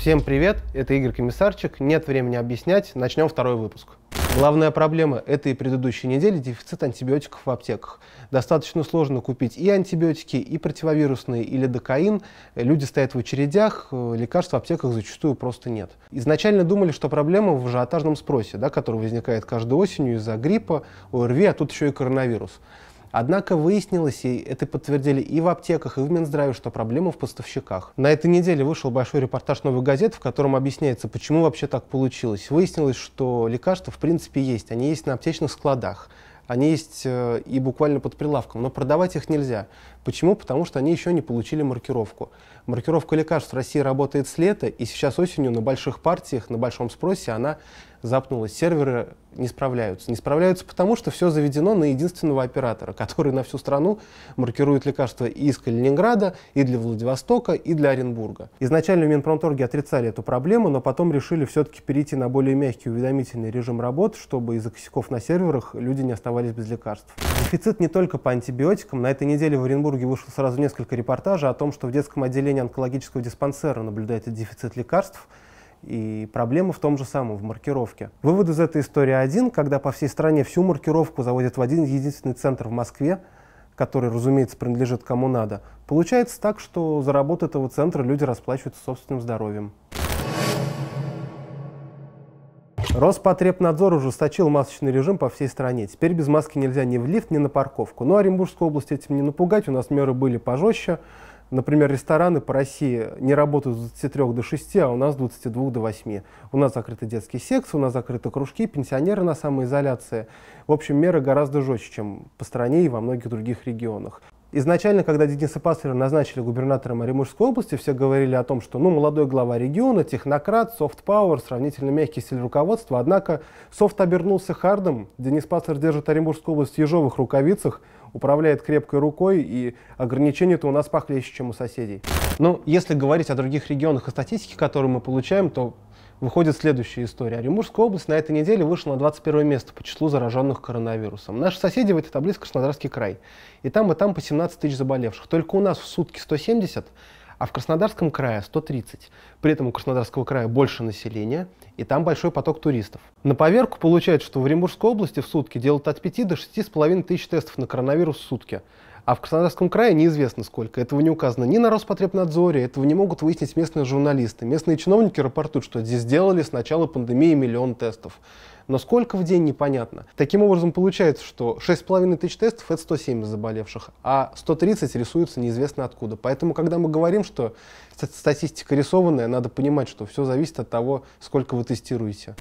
Всем привет, это Игорь Комиссарчик. Нет времени объяснять, начнем второй выпуск. Главная проблема этой и предыдущей недели – дефицит антибиотиков в аптеках. Достаточно сложно купить и антибиотики, и противовирусные, или лидокаин. Люди стоят в очередях, э, лекарств в аптеках зачастую просто нет. Изначально думали, что проблема в ажиотажном спросе, да, который возникает каждую осенью из-за гриппа, ОРВИ, а тут еще и коронавирус. Однако выяснилось, и это подтвердили и в аптеках, и в Минздраве, что проблема в поставщиках. На этой неделе вышел большой репортаж «Новой газеты», в котором объясняется, почему вообще так получилось. Выяснилось, что лекарства в принципе есть, они есть на аптечных складах, они есть э, и буквально под прилавком, но продавать их нельзя. Почему? Потому что они еще не получили маркировку. Маркировка лекарств в России работает с лета, и сейчас осенью на больших партиях, на большом спросе она запнулась. Серверы не справляются. Не справляются потому, что все заведено на единственного оператора, который на всю страну маркирует лекарства и из Калининграда, и для Владивостока, и для Оренбурга. Изначально Минпромторги отрицали эту проблему, но потом решили все-таки перейти на более мягкий уведомительный режим работ, чтобы из-за косяков на серверах люди не оставались без лекарств. Дефицит не только по антибиотикам. На этой неделе в Оренбурге Петербурге вышло сразу несколько репортажей о том, что в детском отделении онкологического диспансера наблюдается дефицит лекарств, и проблемы в том же самом, в маркировке. Вывод из этой истории один, когда по всей стране всю маркировку заводят в один единственный центр в Москве, который, разумеется, принадлежит кому надо, получается так, что за работу этого центра люди расплачиваются собственным здоровьем. Роспотребнадзор ужесточил масочный режим по всей стране. Теперь без маски нельзя ни в лифт, ни на парковку. Но ну, а Оренбургскую область этим не напугать. У нас меры были пожестче. Например, рестораны по России не работают с 23 до 6, а у нас с 22 до 8. У нас закрыты детский секс, у нас закрыты кружки, пенсионеры на самоизоляции. В общем, меры гораздо жестче, чем по стране и во многих других регионах. Изначально, когда Дениса Паслера назначили губернатором Оренбургской области, все говорили о том, что ну, молодой глава региона, технократ, софт-пауэр, сравнительно мягкий стиль руководства. Однако софт обернулся хардом. Денис Паслер держит Оренбургскую область в ежовых рукавицах, управляет крепкой рукой, и ограничения-то у нас похлеще, чем у соседей. Но ну, если говорить о других регионах и статистике, которую мы получаем, то выходит следующая история. Оренбургская область на этой неделе вышла на 21 место по числу зараженных коронавирусом. Наши соседи в этой таблице Краснодарский край. И там, и там по 17 тысяч заболевших. Только у нас в сутки 170, а в Краснодарском крае 130. При этом у Краснодарского края больше населения, и там большой поток туристов. На поверку получается, что в Оренбургской области в сутки делают от 5 до 6,5 тысяч тестов на коронавирус в сутки. А в Краснодарском крае неизвестно сколько. Этого не указано ни на Роспотребнадзоре, этого не могут выяснить местные журналисты. Местные чиновники рапортуют, что здесь сделали с начала пандемии миллион тестов. Но сколько в день, непонятно. Таким образом, получается, что 6,5 тысяч тестов – это 170 заболевших, а 130 рисуются неизвестно откуда. Поэтому, когда мы говорим, что статистика рисованная, надо понимать, что все зависит от того, сколько вы тестируете.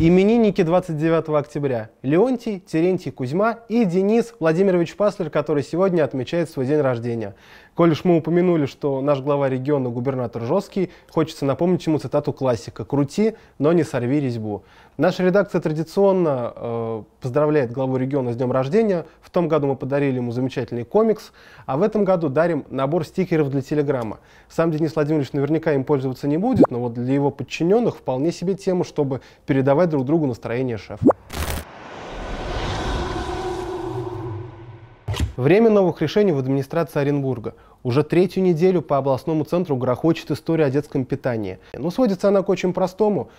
Именинники 29 октября – Леонтий, Терентий Кузьма и Денис Владимирович Паслер, который сегодня отмечает свой день рождения. Коль уж мы упомянули, что наш глава региона, губернатор Жесткий, хочется напомнить ему цитату классика «Крути, но не сорви резьбу». Наша редакция традиционно э, поздравляет главу региона с днем рождения. В том году мы подарили ему замечательный комикс, а в этом году дарим набор стикеров для Телеграма. Сам Денис Владимирович наверняка им пользоваться не будет, но вот для его подчиненных вполне себе тема, чтобы передавать друг другу настроение шефа. Время новых решений в администрации Оренбурга. Уже третью неделю по областному центру грохочет история о детском питании. Но ну, сводится она к очень простому.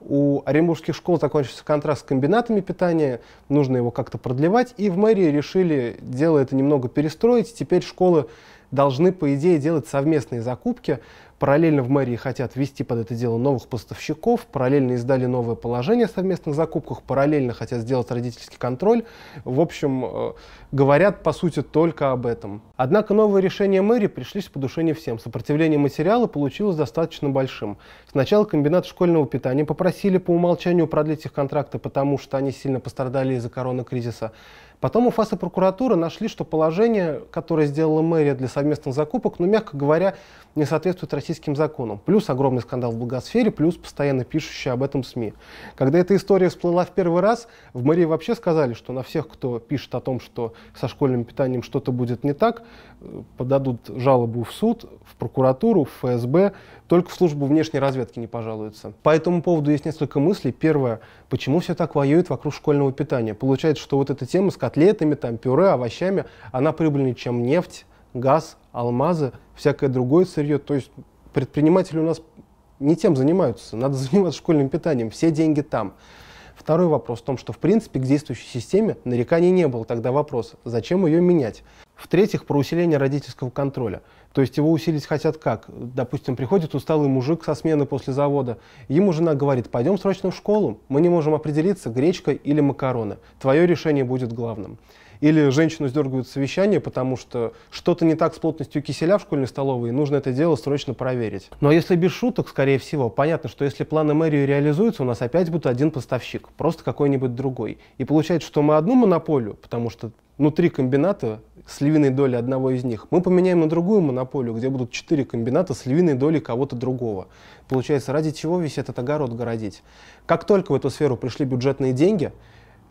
У оренбургских школ закончился контракт с комбинатами питания, нужно его как-то продлевать, и в мэрии решили дело это немного перестроить. Теперь школы должны, по идее, делать совместные закупки. Параллельно в мэрии хотят ввести под это дело новых поставщиков, параллельно издали новое положение о совместных закупках, параллельно хотят сделать родительский контроль. В общем, э, говорят, по сути, только об этом. Однако новые решения мэрии пришлись по душе не всем. Сопротивление материала получилось достаточно большим. Сначала комбинат школьного питания попросили по умолчанию продлить их контракты, потому что они сильно пострадали из-за корона-кризиса. Потом УФАС и прокуратура нашли, что положение, которое сделала мэрия для совместных закупок, ну, мягко говоря, не соответствует российским законам. Плюс огромный скандал в благосфере, плюс постоянно пишущие об этом СМИ. Когда эта история всплыла в первый раз, в мэрии вообще сказали, что на всех, кто пишет о том, что со школьным питанием что-то будет не так, э, подадут жалобу в суд, в прокуратуру, в ФСБ, только в службу внешней разведки не пожалуются. По этому поводу есть несколько мыслей. Первое. Почему все так воюет вокруг школьного питания? Получается, что вот эта тема с котлетами, там, пюре, овощами, она прибыльнее, чем нефть, газ, алмазы, всякое другое сырье. То есть предприниматели у нас не тем занимаются. Надо заниматься школьным питанием. Все деньги там. Второй вопрос в том, что в принципе к действующей системе нареканий не было. Тогда вопрос, зачем ее менять? В-третьих, про усиление родительского контроля. То есть его усилить хотят как? Допустим, приходит усталый мужик со смены после завода. Ему жена говорит, пойдем срочно в школу, мы не можем определиться, гречка или макароны. Твое решение будет главным. Или женщину сдергивают совещание, потому что что-то не так с плотностью киселя в школьной столовой, и нужно это дело срочно проверить. Но если без шуток, скорее всего, понятно, что если планы мэрии реализуются, у нас опять будет один поставщик, просто какой-нибудь другой. И получается, что мы одну монополию, потому что внутри комбината с львиной долей одного из них, мы поменяем на другую монополию, где будут четыре комбината с львиной долей кого-то другого. Получается, ради чего весь этот огород городить? Как только в эту сферу пришли бюджетные деньги,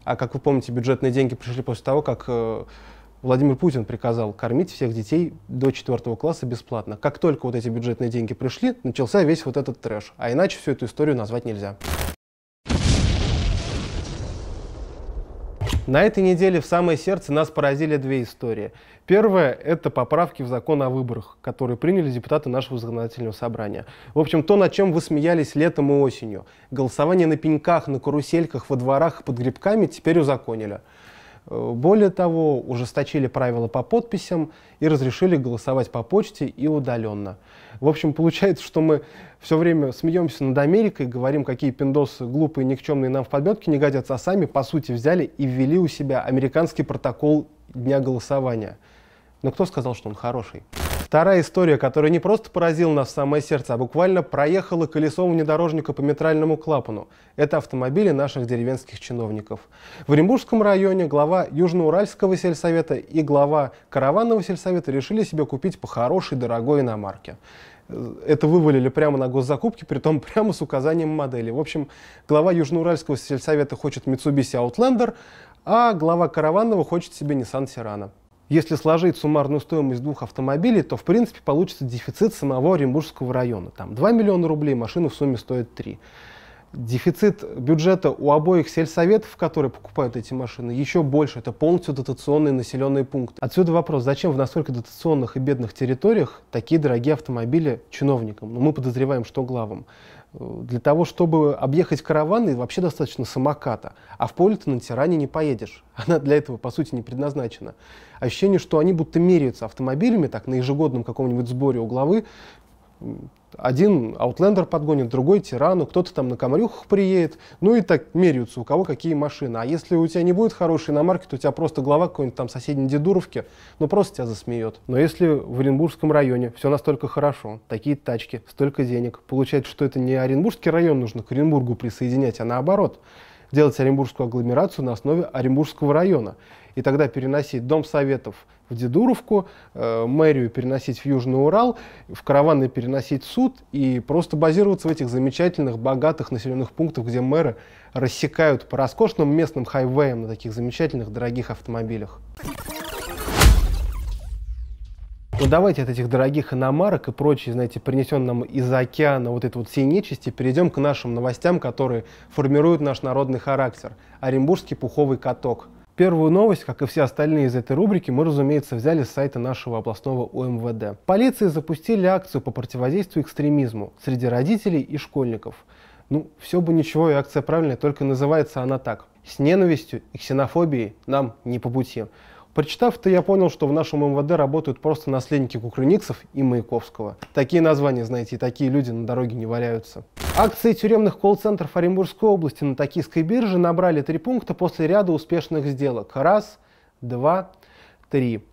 а как вы помните, бюджетные деньги пришли после того, как э, Владимир Путин приказал кормить всех детей до 4 класса бесплатно. Как только вот эти бюджетные деньги пришли, начался весь вот этот трэш. А иначе всю эту историю назвать нельзя. На этой неделе в самое сердце нас поразили две истории. Первое – это поправки в закон о выборах, которые приняли депутаты нашего законодательного собрания. В общем, то, над чем вы смеялись летом и осенью. Голосование на пеньках, на карусельках, во дворах под грибками теперь узаконили. Э, более того, ужесточили правила по подписям и разрешили голосовать по почте и удаленно. В общем, получается, что мы все время смеемся над Америкой, говорим, какие пиндосы глупые, никчемные нам в подметке не годятся, а сами, по сути, взяли и ввели у себя американский протокол дня голосования. Но кто сказал, что он хороший? Вторая история, которая не просто поразила нас в самое сердце, а буквально проехала колесом внедорожника по метральному клапану. Это автомобили наших деревенских чиновников. В Оренбургском районе глава Южноуральского сельсовета и глава Караванного сельсовета решили себе купить по хорошей дорогой иномарке это вывалили прямо на госзакупки, том прямо с указанием модели. В общем, глава Южноуральского сельсовета хочет Mitsubishi Outlander, а глава Караванного хочет себе Nissan Serrano. Если сложить суммарную стоимость двух автомобилей, то в принципе получится дефицит самого Оренбургского района. Там 2 миллиона рублей, машина в сумме стоит 3. Дефицит бюджета у обоих сельсоветов, которые покупают эти машины, еще больше. Это полностью дотационные населенные пункты. Отсюда вопрос, зачем в настолько дотационных и бедных территориях такие дорогие автомобили чиновникам? Ну, мы подозреваем, что главам. Для того, чтобы объехать караваны, вообще достаточно самоката, а в поле ты на тиране не поедешь. Она для этого, по сути, не предназначена. Ощущение, что они будто меряются автомобилями, так, на ежегодном каком-нибудь сборе у главы, один Outlander подгонит, другой Тирану, ну, кто-то там на Комарюхах приедет. Ну и так меряются, у кого какие машины. А если у тебя не будет хорошей иномарки, то у тебя просто глава какой-нибудь там соседней Дедуровки, ну просто тебя засмеет. Но если в Оренбургском районе все настолько хорошо, такие тачки, столько денег, получается, что это не Оренбургский район нужно к Оренбургу присоединять, а наоборот делать Оренбургскую агломерацию на основе Оренбургского района и тогда переносить Дом Советов в Дедуровку, э, мэрию переносить в Южный Урал, в караваны переносить суд и просто базироваться в этих замечательных, богатых населенных пунктах, где мэры рассекают по роскошным местным хайвеям на таких замечательных, дорогих автомобилях. Но давайте от этих дорогих иномарок и прочей, знаете, принесен из океана вот этой вот всей нечисти, перейдем к нашим новостям, которые формируют наш народный характер. Оренбургский пуховый каток. Первую новость, как и все остальные из этой рубрики, мы, разумеется, взяли с сайта нашего областного УМВД. Полиции запустили акцию по противодействию экстремизму среди родителей и школьников. Ну, все бы ничего, и акция правильная, только называется она так. С ненавистью и ксенофобией нам не по пути. Прочитав это, я понял, что в нашем МВД работают просто наследники Кукрыниксов и Маяковского. Такие названия, знаете, и такие люди на дороге не валяются. Акции тюремных колл-центров Оренбургской области на Токийской бирже набрали три пункта после ряда успешных сделок. Раз, два, три.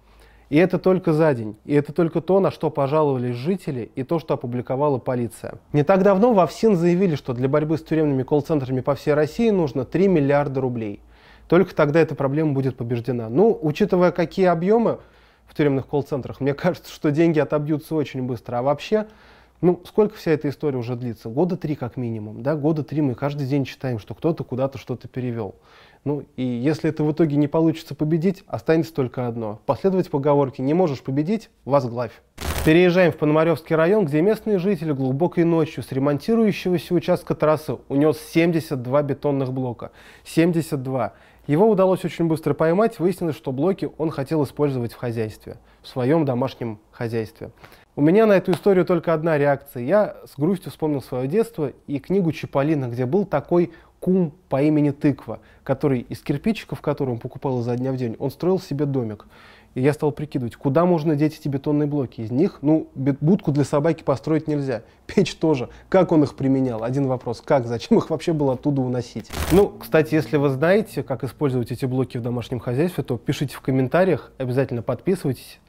И это только за день. И это только то, на что пожаловались жители и то, что опубликовала полиция. Не так давно в ФСИН заявили, что для борьбы с тюремными колл-центрами по всей России нужно 3 миллиарда рублей – только тогда эта проблема будет побеждена. Ну, учитывая, какие объемы в тюремных колл-центрах, мне кажется, что деньги отобьются очень быстро. А вообще, ну, сколько вся эта история уже длится? Года три как минимум, да? Года три мы каждый день читаем, что кто-то куда-то что-то перевел. Ну, и если это в итоге не получится победить, останется только одно. Последовать поговорке «не можешь победить – возглавь». Переезжаем в Пономаревский район, где местные жители глубокой ночью с ремонтирующегося участка трассы унес 72 бетонных блока. 72. Его удалось очень быстро поймать, выяснилось, что блоки он хотел использовать в хозяйстве, в своем домашнем хозяйстве. У меня на эту историю только одна реакция. Я с грустью вспомнил свое детство и книгу Чиполлино, где был такой кум по имени Тыква, который из кирпичиков, которые он покупал изо дня в день, он строил себе домик. И я стал прикидывать, куда можно деть эти бетонные блоки. Из них, ну, будку для собаки построить нельзя, печь тоже. Как он их применял? Один вопрос. Как? Зачем их вообще было оттуда уносить? Ну, кстати, если вы знаете, как использовать эти блоки в домашнем хозяйстве, то пишите в комментариях, обязательно подписывайтесь,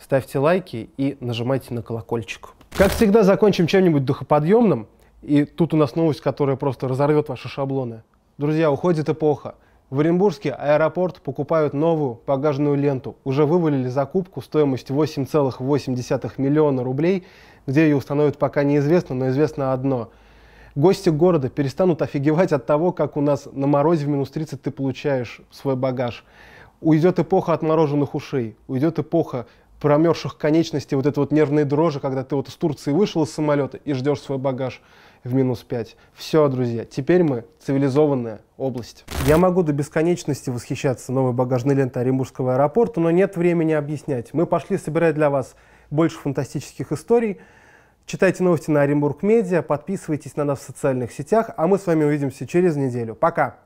ставьте лайки и нажимайте на колокольчик. Как всегда, закончим чем-нибудь духоподъемным. И тут у нас новость, которая просто разорвет ваши шаблоны. Друзья, уходит эпоха. В Оренбургске аэропорт покупают новую багажную ленту. Уже вывалили закупку стоимостью 8,8 миллиона рублей. Где ее установят, пока неизвестно, но известно одно. Гости города перестанут офигевать от того, как у нас на морозе в минус 30 ты получаешь свой багаж. Уйдет эпоха отмороженных ушей, уйдет эпоха промерзших конечностей, вот это вот нервные дрожи, когда ты вот из Турции вышел из самолета и ждешь свой багаж в минус 5. Все, друзья, теперь мы цивилизованная область. Я могу до бесконечности восхищаться новой багажной лентой Оренбургского аэропорта, но нет времени объяснять. Мы пошли собирать для вас больше фантастических историй. Читайте новости на Оренбург Медиа, подписывайтесь на нас в социальных сетях, а мы с вами увидимся через неделю. Пока!